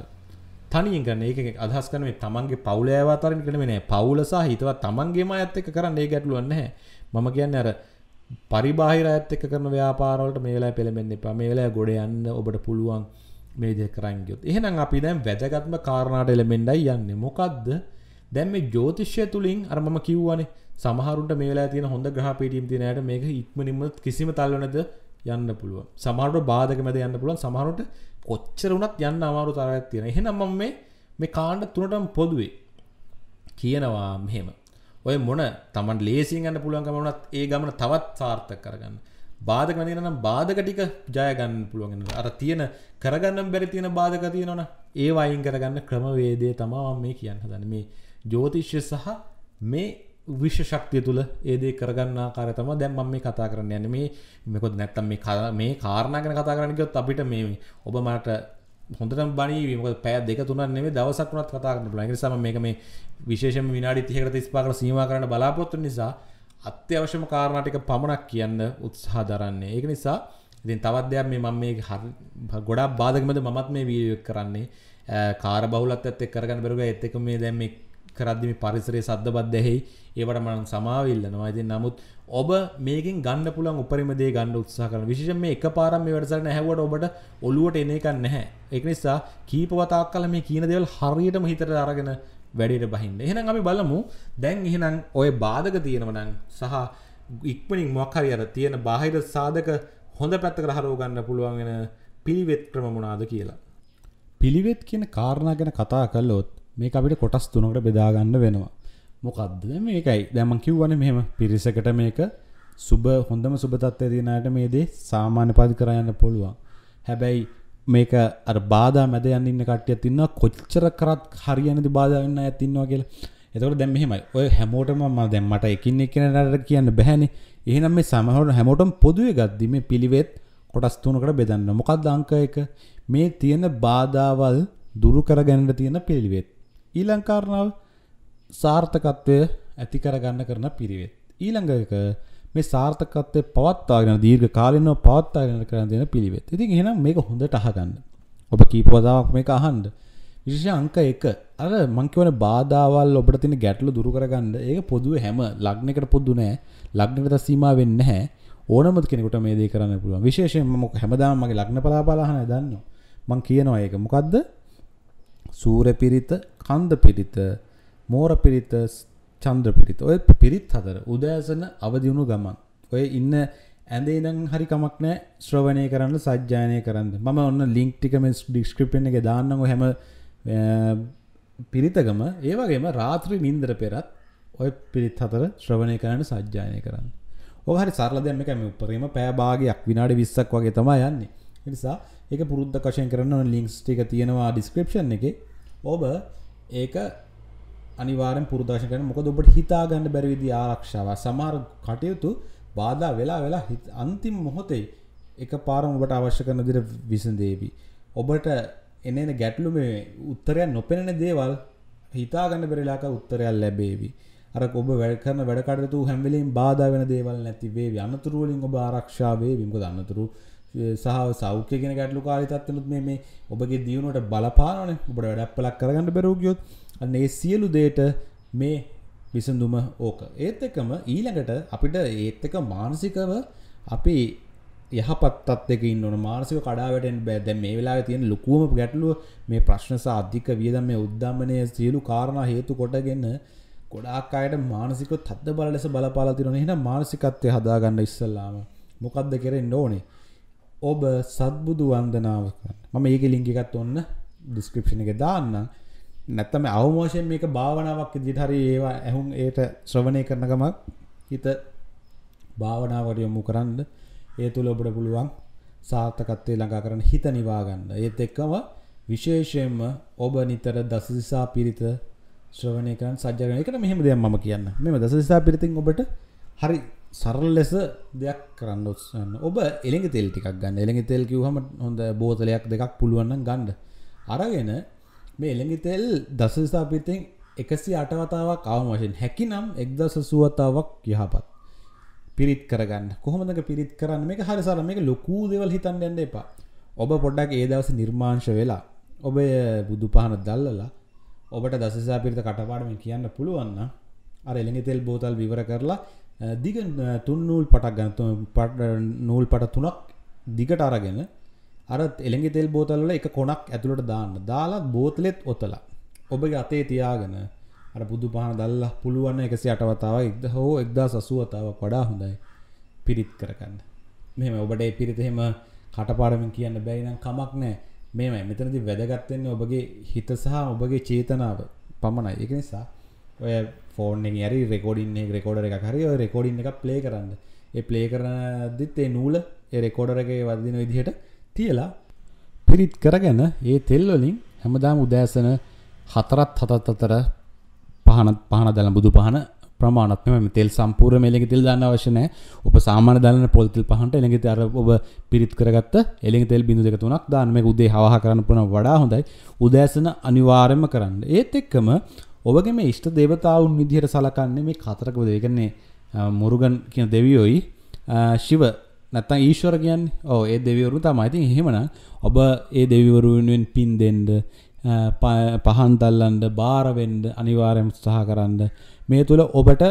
Speaker 1: තනියෙන් කරන ඒක අදහස් කරන මේ තමන්ගේ පවුල ඇවතරන් කරන මේ නෑ පවුල සහ හිතවත් තමන්ගේම අයත් එක්ක කරන්න ඒ ගැටලුවක් නැහැ මම කියන්නේ අර පරිබාහිර ඇත් එක කරන ව්‍යාපාරවලට මේලා පෙළමෙන්න එපා මේලා ගොඩ යන්න ඔබට පුළුවන් මේ දෙ කරංගයොත් එහෙනම් අපි දැන් වැදගත්ම කාරණාට එළමෙන්ඩයි යන්න මොකක්ද දැන් මේ ජෝතිෂ්‍ය තුළින් අරමම කිව්වනේ සමහරුන්ට මේලා තියෙන හොඳ ග්‍රහ පිටීම් තියෙනයට මේක ඉක්මනින්ම කිසිම තල්වනද යන්න පුළුවන් සමහරට බාධක මැද යන්න පුළුවන් සමහරට කොච්චර වුණත් යන්න අමාරු තරයක් තියෙන එහෙනම් මම මේ මේ කාණ්ඩ තුනටම පොදුවේ කියනවා මෙහෙම ඔය මොන තමන් ලේසින් ගන්න පුළුවන් ගමනත් ඒ ගමන තවත් සාර්ථක කරගන්න. බාධක නැතිනම් බාධක ටික ජය ගන්න පුළුවන්. අර තියෙන කරගන්න බැරි තියෙන බාධක තියෙනවනේ. ඒ වයින් කරගන්න ක්‍රමවේදය තමයි මම මේ කියන්න හදන්නේ. මේ ජ්‍යොතිෂය සහ මේ විශ්ෂ ශක්තිය තුළ ඒදේ කරගන්න කාර තම දැම් මම මේ කතා කරන්න යන මේ මෙකොත් නැත්තම් මේ මේ කාරණගන කතා කරන්නකොත් අපිට මේ ඔබ මට හොඳට බනීම පෑ දෙක තුන නෙේ දවසක් වනත් කතා කරන ලඟ සම මේක මේ විශේෂම විනාඩි තිහකට ස්පාකට සීම කරන බලාපොත්තු නිසා අත්‍යවශ්‍යම කාරණටික පමණක් කියන්න උත්සාහ දරන්නේ ඒක නිසා ඉතින් තවත්දයක් මේ මම මේ හරි ගොඩක් බාධකමද මමත් මේ වීඩියෝ කරන්නේ කාර බහුලත් ඇත්තේ කරගන්න බැරුව එත් එක මේ දැන් මේ කරද්දිම පරිසරය සද්ධබත් දැහෙයි ඒවට මනන් සමාවිල්ලනවා ඉතින් නමුත් ඔබ මේකින් ගන්න පුළන් උපරිමදේ ගන්න උත්සා කරන විශෂ මේ එක පාරම් මේ වැඩසර නැහැවට ඔබට ඔලුවට එන එකක් නැහැ එක නිසා කීපවතාක් කල මේ කියන දෙවල් හරියටම හිතට අරගෙන වැඩට බහින්න එහෙනම් අපි බලමු දැන් එහෙනම් ඔය බාධක තියෙනවනං සහ ඉක්මනින් මොක්හරි අර තියෙන බාහිර සාධක හොඳ පැත්තක හරෝ ගන්න පුළුවන් වෙන පිළිවෙත් ක්‍රම මොනාද කියලා. පිළිවෙත් කියන කාරණා ගැන කතා කළොත් මේක අපිට කොටස් තුනකට බෙදාගන්න වෙනවා මොකක්ද මේකයි දැමන් කිව්වන මෙහෙම පිරිසකට මේක සුබ හොඳම සුභතත්වය දිනයට මේ දේ සාමාන්‍ය පදි කරයන්න පුළුවන් හැබැයි මේක අර බාධා මැද යන්න ඉන්න කට්ටිය තින්න කොච්චර කරත් හරියනති බාධාවෙන්න ඇතින්නවා කියලා එතකට දැම් මෙහෙමයි ඔය හැමෝටම ම දැම්මට එකින් එකනට කියන්න බැහැනි එහෙනම් මේ සමහට හැමෝටම පොදුවේ ගත්දීම පිළිවෙත් කොටස්තුනකට බෙදන්න මොකක් දංක එක මේ තියෙන බාධාවල් දුරු කරගැනට තියෙන පිළිවෙත් ඊලංකාරණාව සාර්ථකත්වය ඇති කරගන්න කරන පිරිවෙත්. ඊළඟ එක මේ සාර්ථකත්වය පවත්වාගෙන දීර්ඝ කාලිනව පවත්වාගෙන කරන දෙන පිළිවෙත්. ඉතින් එහෙනම් මේක හොඳට අහගන්න. ඔබ කීප වතාවක් මේක අහන්න. විශේෂ අංක 1 අර මං කියවන බාධාවල් ඔබට තියෙන ගැටලු දුරු කරගන්න ඒක පොදුවේ හැම ලග්නයකට පොදු නෑ. ලග්නකට සීමා වෙන්නේ නැහැ. ඕනම කෙනෙකුට මේ දේ කරන්න පුළුවන්. විශේෂයෙන්ම මොක හැමදාම මගේ ලග්න පලාපාලා අහන දන්නවා. මං කියනවා ඒක. මොකද්ද? සූර්ය පිරිත, කන්ද පිරිත මෝර පිරිත චන්ද්‍ර පිරිත ඔය පිරිත් හතර උදෑසන අවදිවුණු ගමන් ඔය ඉන්න ඇඳේ ඉඳන් හරි කමක් නෑ ශ්‍රවණය කරන්න සජ්ජායනය කරන්න මම ඔන්න ලිංක් ටිකම ඩිස්ක්‍රිප්ෂන් එක දාන්නම හැම පිරිතගම ඒවගේම රාත්‍රී නින්දර පෙරත් ඔය පිරිත් හතර ශ්‍රවණය කරන්න සජ්ජායනය කරන්න හරි සරල දෙම එකම උපරීම පෑබාගයක් විනාඩි විස්සක් වගේ තමා යන්නේ නිසා එක පුරුද්ධ කශයෙන් කරන්න ලිංක්ස් ටික තියෙනවා ඩිස්ක්‍රපෂන් එක ඔබ ඒක අනිවාරෙන් පුරදශකන මොක ඔබට හිතාගන්න බැරිවිදි ආරක්ෂාව සමහර කටයුතු බාධා වෙලා වෙලා අන්තිම් මොහොතේ එක පාරම ඔබට අවශ්‍ය කරන දිර විසඳේවි. ඔබට එනන ගැටලු මේ උත්තරයක් නොපෙනෙන දේවල් හිතාගන්න බෙරලාක උත්තරයක් ලැබේවි. අර ඔබ වැඩකරන වැඩකටතු හැමවෙලින් බාධ වෙන දේවල් නැති වේවි අනතුරුවලින් ඔබ ආරක්ෂාවේ විමුක දන්නතුරු සහ සෞඛ්‍ය කෙන ගැටලු කාරිතත්වනුත් මේ ඔබගේ දියුණුවට බලපානන ඔබට වැඩක්පලක් කරගන්න බැරෝගියොත් අන්නේ සියලු දේට මේ විසඳුම ඕක ඒත් එකම ඊළඟට අපිට ඒත් එක මානසිකව අපි යහපත්තත් එක ඉන්න මානසික කඩාවටෙන් බැද මේ වෙලා තියෙන ලොකුවම ගැටලුව මේ ප්‍රශ්නස අධික වියදම් මේ උද්ධමනය සියලු කාරණ හේතු කොටගන්න ගොඩාක් අයට මානසික තත්ත බල ලෙස බලපාලා තිරන එහ මානසිකත්වය හදාගන්න ඉස්සල්ලාම මොකක්ද කෙරෙන් ඕනේ ඔබ සත්බුදු වන්දනාව මම ඒක ලිංගිකත් ඔන්න ඩිස්ක්‍රපෂණ එක දාන්න නැත්තම අවමෝෂයෙන් මේක භාවනාවක් දිහරි ඒවා ඇහුම් ඒයට ශ්‍රවණය කරන ගමක් හිත භාවනාවට යොමු කරන්න ඒ තුළ ඔබට පුළුවන් සාර්ථකත්වය ළඟා කරන හිත නිවාගන්න ඒත් එක්කම විශේෂයෙන්ම ඔබ නිතර දසදිසා පිරිත ශ්‍රවණය කරන් සජ්ජනයකට මෙහම දෙයක් මම කියන්න මෙම දසදිසා පිරිතින් ඔබට හරි සරල් ලෙස දෙයක් කරන්න ඔත්සන්න ඔබ එළෙ තෙල් ටිකක් ගන්න එළෙ තෙල් කිවහම හොඳ බෝතලයක් දෙකක් පුළුවන්න ගණ්ඩ අරගෙන මේ එළඟි තෙල් දසස්ථාපිතෙන් එකසි අටවතාවක් අවම වශයෙන් හැකි නම් එක්දස සුවතාවක් යහපත් පිරිත් කරගන්න කොහොමදක පිරිත් කරන්න මේ හරිසාර මේක ලොකූ දෙවල් හිතන්න එන්න එපා ඔබ පොඩ්ඩක් ඒ දවස නිර්මාංශ වෙලා ඔබ බුදු පහන දල්ලලා ඔබට දසසා පිරිත කටපාඩම කියන්න පුළුවන්න අර එළඟි තෙල් බෝතල් විවර කරලා දිග තුන් නූල් පටක් ගන්න පට නූල් පට තුනක් දිගට අරගෙන අර එළඟි තෙල් බෝතල්ල එක කොනක් ඇතුළට දාන්න දාලා බෝතලෙත් ඔතලා ඔබගේ අතේ තියාගෙන අර බුදු පහන දල්ලා පුළුවන්න එකසි අටවතාව එක්ද හෝ එක්දා සසුවතාවක් වඩා හොඳයි පිරිත් කරගන්න මෙම ඔබට ඒ පිරිතහෙම කටපාඩමින් කියන්න බැයිනම් කමක් නෑ මෙම මෙතනති වැදගත්වෙන්නේ ඔබගේ හිත සහ ඔබගේ චේතනාව පමණයි එක නිසා ඔය ෆෝර්න් ඇරි රෙකෝඩින්නේ රෙකෝඩර එක හරි ඔය රෙකෝඩින් එක ප්ලේ කරන්න ඒ ප්ලේ කරනදිත් ඒ නූල රෙකෝඩරගේ වදදින විදිහට තියලා පිරිත් කරගන්න ඒ තෙල්වලින් හැමදාම උදෑසන හතරත් හතත් අතර පහනත් පහන දැල බුදු පහන ප්‍රමාණත්ම මෙම තෙල් සම්පූර් එළෙගි තෙල් දන්න අවශ්‍යනය ඔප සාමාන දලන පොල්තිල් පහන්ට එළෙගි අර ඔබ පිරිත් කරගත්ත එළෙ තෙල් බිඳ දෙක තුනක් දානම උදේ හවා කරන්න පුන වඩා හොඳයි උදෑසන අනිවාරයම කරන්න ඒත් එක්කම ඔබගේ මේ ඉෂ්ට දේවතාවුන් විදිහට සලකන්නේ මේ කතරක දෙවියෝ කියන්නේ මුරුගන් කියන දෙවියෝයි ශිව නැත්නම් ඊශ්වර කියන්නේ ඔව් ඒ දෙවිවරු තමයි. ඉතින් එහෙමනම් ඔබ ඒ දෙවිවරු වෙනුවෙන් පින් දෙන්න පහන් දල්ලන්න බාර වෙන්න අනිවාර්යයෙන් උත්සාහ කරන්න. මේ තුල ඔබට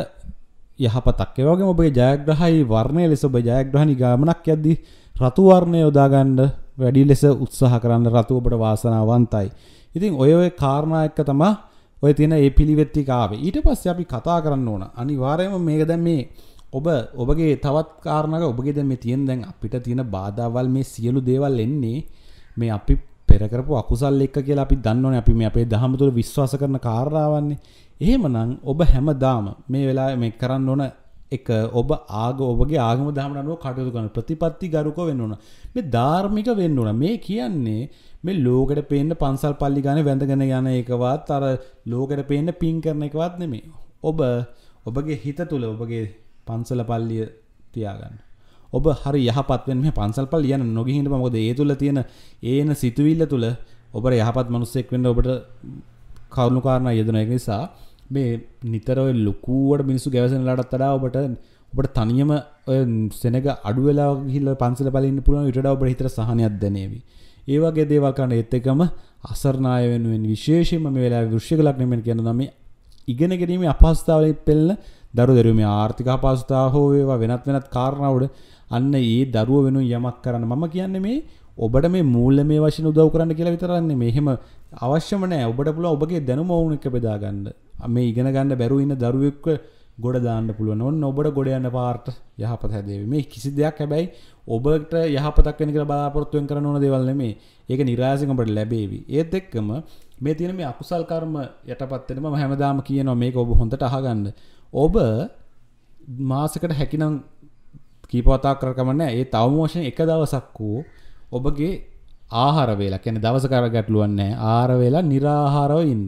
Speaker 1: යහපතක්. ඒ වගේම ඔබේ ජයග්‍රහයි වර්ණය ලෙස ඔබ ජයග්‍රහණි ගාමනක් යද්දී රතු වර්ණය යොදා ගන්න වැඩි ලෙස උත්සාහ කරන්න රතු ඔබට වාසනාවන්තයි. ඉතින් ඔය ඔය කාරණා එක්ක තමයි ඔය තියෙන ඒ පිළිවෙත්ති කාව ඊට පස්ස අපි කතා කරන්න ඕන අනිවාරයම මේක දැ මේ ඔබ ඔබගේ තවත් කාරණක ඔබගේ දැම තියෙන් දැන් අපිට තියෙන බාධාවල් මේ සියලු දේවල් එන්නේ මේ අපි පෙරකරපු අකුසල් එක්ක කියලා අපි දන්නවන අපි මේ අපේ දහමතුළ විශ්වාස කරන කාරාවන්නේ එහෙමනං ඔබ හැමදාම මේ වෙලා මේ කරන්න ඕන එක ඔබ ආග ඔබගේ ආගම දාමනුව කටයුතු කරන ප්‍රතිපත්ති ගරුක වෙන්න ඕන මේ ධාර්මික වෙන්න ඕන මේ කියන්නේ මේ ලෝකට පේන්න පන්සල් පල්ලි ගන වැඳගෙන යන එකවත් අර ලෝකට පේන්න පින් කරන එකවත් නෙමේ ඔබ ඔබගේ හිත තුළ ඔබගේ පන්සල පල්ලිය තියාගන්න ඔබ හරි යහපත්වෙන් මේ පන්සල් පල් යන නොගහිට මොද ඒ තුළ තියෙන ඒන සිතුවිල්ල තුළ ඔබ යහපත් මනුස්සෙක් වන්න ඔබට කවුණු කාරණ යෙදන නිසා මේ නිතරව ලොකුවට මිනිසු ගැවසන ලටත් තඩා ඔබට ඔබට තනියම සෙනක අඩුවෙලා හිල්ල පන්සල පලින් පුළුවන් විටඩ ඔබ හිතර සහනයක් දැනේවී ඒවගේ දේවල් කරන්න එත් එකම අසරණය වෙනුවෙන් විශේෂයෙන්ම මේ වෙලාවේ වෘශ්චික ලග්නෙමෙන් කියන නම් ඉගෙන ගැනීම අපහසුතාවලින් පෙළෙන දරු දරුමේ ආර්ථික අපහසුතා හෝ වේවා වෙනත් වෙනත් කාරණා උඩ අන්න ඒ දරුව වෙනුවෙන් යමක් කරන්න මම කියන්නේ මේ ඔබට මේ මූල්‍යමය වශයෙන් උදව් කරන්න කියලා විතරක් නෙමෙයි එහෙම අවශ්‍යම නෑ ඔබට පුළුවන් ඔබගේ දැනුම වුණ එක බෙදා ගන්න මේ ඉගෙන ගන්න බැරුව ඉන්න දරුවෙක්ව ගොඩ දාන්න පුළුවන් ඔන්න ඔබට ගොඩ යන්න පාර්ට යහපත හැදේවි මේ කිසි දෙයක් හැබැයි ඔබට යහපතක් වෙන කියලා බලාපොරොත්තු වෙන කරන ඕන දේවල් නෙමෙයි. ඒක નિરાසින් ඔබට ලැබේවි. ඒත් එක්කම මේ තියෙන මේ අකුසල් කර්ම යටපත් වෙන මම හැමදාම කියනවා මේක ඔබ හොඳට අහගන්න. ඔබ මාසකට හැකිනම් කීපවතාවක් කරලා කමන්නේ. ඒ තව මොෂන් එක දවසක් වූ ඔබගේ ආහාර වේලා කියන්නේ දවස කර ගැටලුවක් නැහැ. ආහාර වේලා निराහාරව ඉන්න.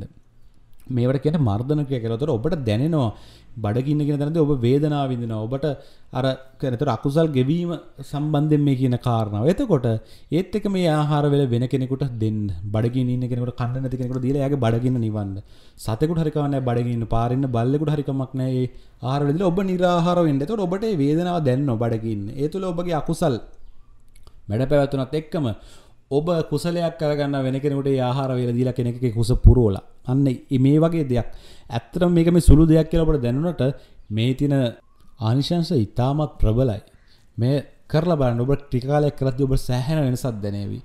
Speaker 1: මේවට කියන මර්ධනකය කලතර ඔබට දැනෙනවා බඩගින්න කියෙන තැනද ඔබ වේදනා විඳන ඔබට අර කනතර අකුසල් ගෙවීම සම්බන්ධෙන් මේ කියන කාරණාව එතකොට ඒත් එක මේ ආහාරවෙල වෙන කෙනෙකුට දෙන්න බඩගින්න කෙනකට කන්න නැති කෙනෙකට දීලා යාගේ බඩගින්න නිවන්න සතෙකුට හරි කවන්නේ බඩගින්න පාරින්න බල්ලෙකුට හරි කමක් නැහැ ඒ ආහාර දෙලා ඔබ නිරාහාර වෙන්න එතකොට ඔබට මේ වේදනාව දැනෙනවා බඩගින්න ඒ තුල ඔබගේ අකුසල් වැඩ පැවැත්වුණත් එක්කම ඔබ කුසලයක් කරගන්න වෙන කෙනෙකුට ආහාර වේල දීලා කෙනෙක් කුස පුරවලා අන්න මේ වගේ දෙයක් ඇත්තටම මේක මේ සුළු දෙයක් කියලා අපට දැනුණට මේ තින ආනිශංශ ඉතාමත් ප්‍රබලයි මේ කරලා බලන්න ඔබ ටික කාලයක් කරද්දී ඔබ සෑහෙන වෙනසක් දැනේවි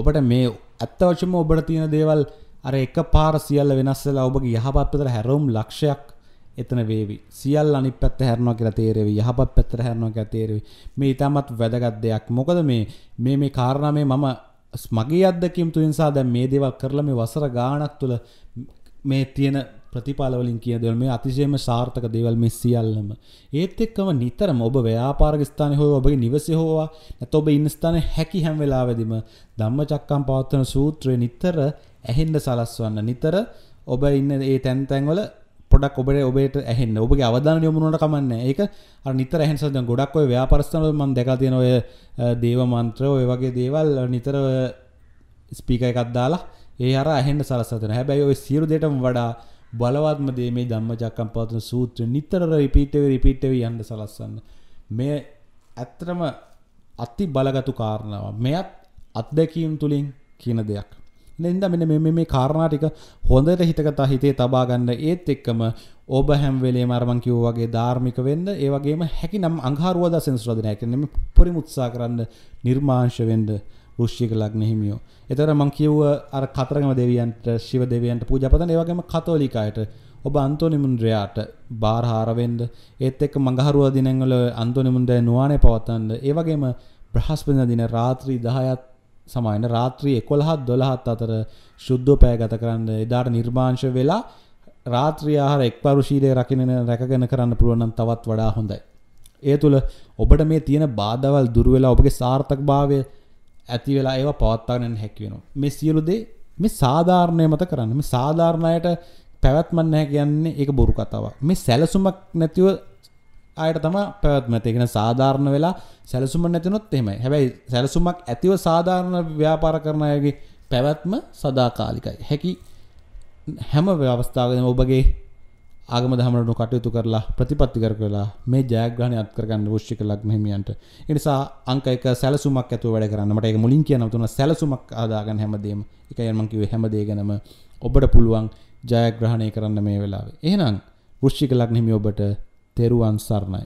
Speaker 1: ඔබට මේ ඇත්ත වශයෙන්ම ඔබට තියෙන දේවල් අර එකපාර සියල්ල වෙනස් වෙලා ඔබගේ යහපත් පැත්තට හැරවුම් ලක්ෂයක් එතන වේවි සියල් අනිත් පැත්ත හැරනවා කියලා තේරෙවි යහපත් පැත්තට හැරනවා කියලා තේරෙවි මේ ඉතාමත් වැදගත් දෙයක් මොකද මේ මේ මේ කාරණා මේ මම මගේ අදකින් තුයින් සහ දැන් මේ දේවල් කරලා මේ වසර ගාණක් තුළ මේ තියෙන ප්‍රතිඵලවලින් කියන දේවල් මේ අතිශයම සාර්ථක දේවල් මේ සියල්ලම ඒත් එක්කම නිතරම ඔබ ව්‍යාපාරික ස්ථානයේ හෝ ඔබගේ නිවසේ හෝවා නැත්නම් ඔබ ඉන්න ස්ථානයේ හැකි හැම වෙලාවෙදිම ධම්මචක්කම් පවත්වන සූත්‍රය නිතර ඇහෙන්න සලස්වන්න නිතර ඔබ ඉන්න ඒ තැන් තැන්වල පොඩක් ඔබට ඔබට ඇහෙන් ඔබගේ අවධාන යොමුණට කමන්න ඒක නිතර හැස ගොඩක් ඔය ව්‍යාපරස්ථනල මන් දෙකතියෙන ඔය දේව මන්ත්‍ර ඔය වගේ දේවල් නිතර ස්පීක එකක්දාලා ඒ අර ඇහෙන්ට සරස්සතන හැබැයි ඔය සිරු දෙටම වඩා බලවත්ම දේ මේ දම්ම චක්කම් පවතුන සූත්‍ර නිතර රිපිටව රිපිටව යන්න සලස්සන්න මේ ඇත්තරම අති බලගතු කාරණාව මෙයත් අත්දැකීම් තුළින් කියන දෙයක් නෙන්ද මෙන්න මෙ මේ කාරණාටික හොඳට හිතකතා හිතේ තබාගන්න ඒත් එක්කම ඔබ හැම්වෙලේ මරමං කිව් වගේ ධාර්මික වෙන්න ඒවගේම හැකි නම් අංහාරුවද සෙන්ස්්‍රධනයක නෙම පොරි මුත්සා කරන්න නිර්මාංශ වෙන්ඩ ෘෂ්ික ලක්න හිමියෝ. එතර මං කිව්ව අර කතරගම දෙවියන්ට ශිව දෙවියන්ට පූජපතන ඒවගේම කතෝලිකායට ඔබ අන්තොනිමුන්ද්‍රයාට බාරහාරවෙන්ඩ ඒත් එක් මඟහරුව දිනංගල අන්තොනිමුන්දය නවානය පවත්තන්ඩ ඒවගේම ප්‍රහස්පන දින රාත්‍රී දහයත් සමායන රාත්‍රී එකොළහත් දොළහත් අතර ශුද්ධෝ පෑ ගත කරන්න එදාට නිර්මාංශ වෙලා රාත්‍රියයාහර එක් පරුශීලය රකිණන රැකගෙන කරන්න පුළුවනන් තවත් වඩා හොඳයි. ඒ තුළ ඔබට මේ තියෙන බාධවල් දුරුවෙලා ඔබගේ සාර්ථක භාවය ඇති වෙලා ඒවා පවත්තාගෙනන හැක්වෙනවා. මේ සියලුදේ මේ සාධාරණය මත කරන්න මේ සාධාරණයට පැවැත්මන්නෑ කියන්නේ ඒ බොරු කතාව මේ සැලසුමක් නැතිව අයට තම පැවත්මතිගෙන සාධාරණ වෙලා සැලසුම නැතිනොත් එෙමයි හැබැයි සැලසුමක් ඇතිව සාධාරණ ව්‍යාපාර කරණයගේ පැවැත්ම සදාකාලිකයි හැකි හැම ව්‍යවස්ථාවගෙන ඔබගේ ආගම දහමටනු කටයුතු කරලා ප්‍රතිපත්ති කර කලා මේ ජයග්‍රහණ අත්කරගන්න ෘෂ්ික ලක් හිමියන්ට එනිසා අංකයික සැලසුමක් ඇතු වැඩ කරන්නට එක මුලින් කියන තුන සැලසුමක් ආදාගන්න හැමදීම එක යමංකිව හැමදේගනම ඔබට පුළුවන් ජයග්‍රහණය කරන්න මේ වෙලාවේ එහෙනම් ෘෂ්ික ලක් හිමි ඔබට තෙරුවන් සරණයි